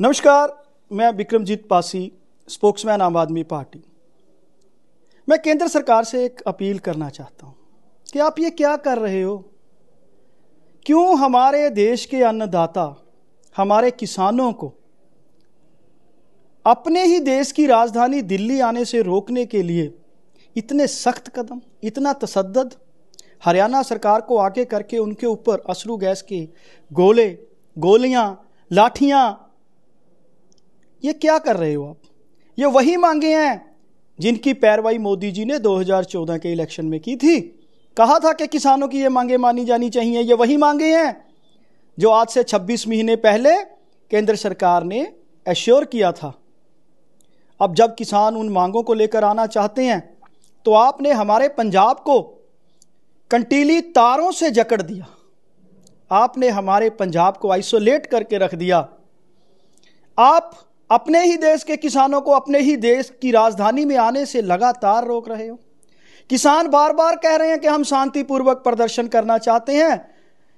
नमस्कार मैं विक्रमजीत पासी स्पोक्समैन आम आदमी पार्टी मैं केंद्र सरकार से एक अपील करना चाहता हूँ कि आप ये क्या कर रहे हो क्यों हमारे देश के अन्नदाता हमारे किसानों को अपने ही देश की राजधानी दिल्ली आने से रोकने के लिए इतने सख्त कदम इतना तशद हरियाणा सरकार को आगे करके उनके ऊपर अश्रु गैस के गोले गोलियां लाठियां ये क्या कर रहे हो आप ये वही मांगे हैं जिनकी पैरवाई मोदी जी ने 2014 के इलेक्शन में की थी कहा था कि किसानों की ये मांगे मानी जानी चाहिए ये वही मांगे हैं जो आज से 26 महीने पहले केंद्र सरकार ने एश्योर किया था अब जब किसान उन मांगों को लेकर आना चाहते हैं तो आपने हमारे पंजाब को कंटीली तारों से जकड़ दिया आपने हमारे पंजाब को आइसोलेट करके रख दिया आप अपने ही देश के किसानों को अपने ही देश की राजधानी में आने से लगातार रोक रहे हो किसान बार बार कह रहे हैं कि हम शांतिपूर्वक प्रदर्शन करना चाहते हैं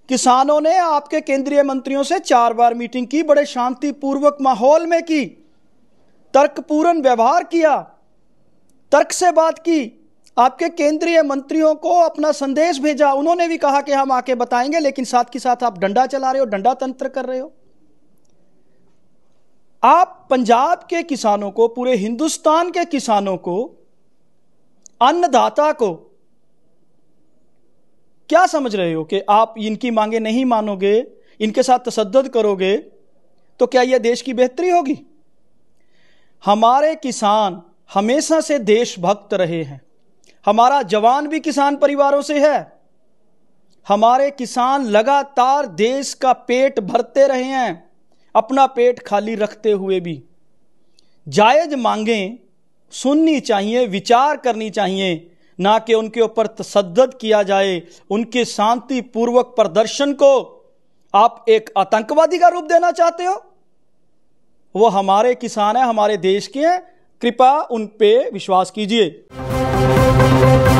किसानों ने आपके केंद्रीय मंत्रियों से चार बार मीटिंग की बड़े शांतिपूर्वक माहौल में की तर्कपूर्ण व्यवहार किया तर्क से बात की आपके केंद्रीय मंत्रियों को अपना संदेश भेजा उन्होंने भी कहा कि हम आके बताएंगे लेकिन साथ के साथ आप डंडा चला रहे हो डंडा तंत्र कर रहे हो आप पंजाब के किसानों को पूरे हिंदुस्तान के किसानों को अन्नदाता को क्या समझ रहे हो कि आप इनकी मांगे नहीं मानोगे इनके साथ तशद करोगे तो क्या यह देश की बेहतरी होगी हमारे किसान हमेशा से देशभक्त रहे हैं हमारा जवान भी किसान परिवारों से है हमारे किसान लगातार देश का पेट भरते रहे हैं अपना पेट खाली रखते हुए भी जायज मांगें सुननी चाहिए विचार करनी चाहिए ना कि उनके ऊपर तसदत किया जाए उनके शांतिपूर्वक प्रदर्शन को आप एक आतंकवादी का रूप देना चाहते हो वो हमारे किसान हैं हमारे देश के हैं कृपा उन पे विश्वास कीजिए